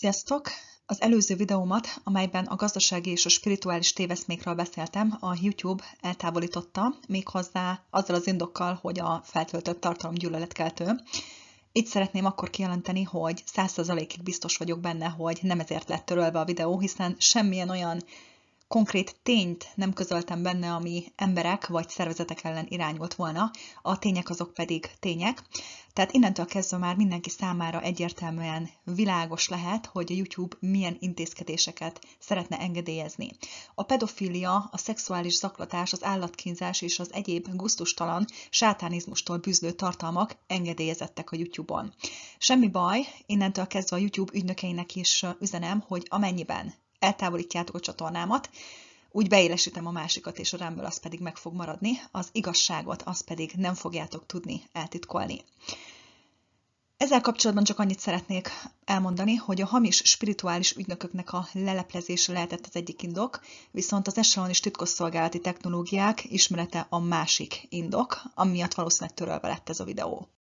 Sziasztok! Az előző videómat, amelyben a gazdasági és a spirituális téveszmékről beszéltem, a YouTube eltávolította, méghozzá azzal az indokkal, hogy a feltöltött tartalom gyűlöletkeltő. Itt szeretném akkor kijelenteni, hogy 100%-ig biztos vagyok benne, hogy nem ezért lett törölve a videó, hiszen semmilyen olyan konkrét tényt nem közöltem benne, ami emberek vagy szervezetek ellen irányult volna, a tények azok pedig tények. Tehát innentől kezdve már mindenki számára egyértelműen világos lehet, hogy a YouTube milyen intézkedéseket szeretne engedélyezni. A pedofília, a szexuális zaklatás, az állatkínzás és az egyéb guztustalan sátánizmustól bűzlő tartalmak engedélyezettek a YouTube-on. Semmi baj, innentől kezdve a YouTube ügynökeinek is üzenem, hogy amennyiben eltávolítjátok a csatornámat, úgy beélesítem a másikat, és a rámből az pedig meg fog maradni, az igazságot, az pedig nem fogjátok tudni eltitkolni. Ezzel kapcsolatban csak annyit szeretnék elmondani, hogy a hamis spirituális ügynököknek a leleplezése lehetett az egyik indok, viszont az Echelon is titkosszolgálati technológiák ismerete a másik indok, amiatt valószínűleg törölve lett ez a videó.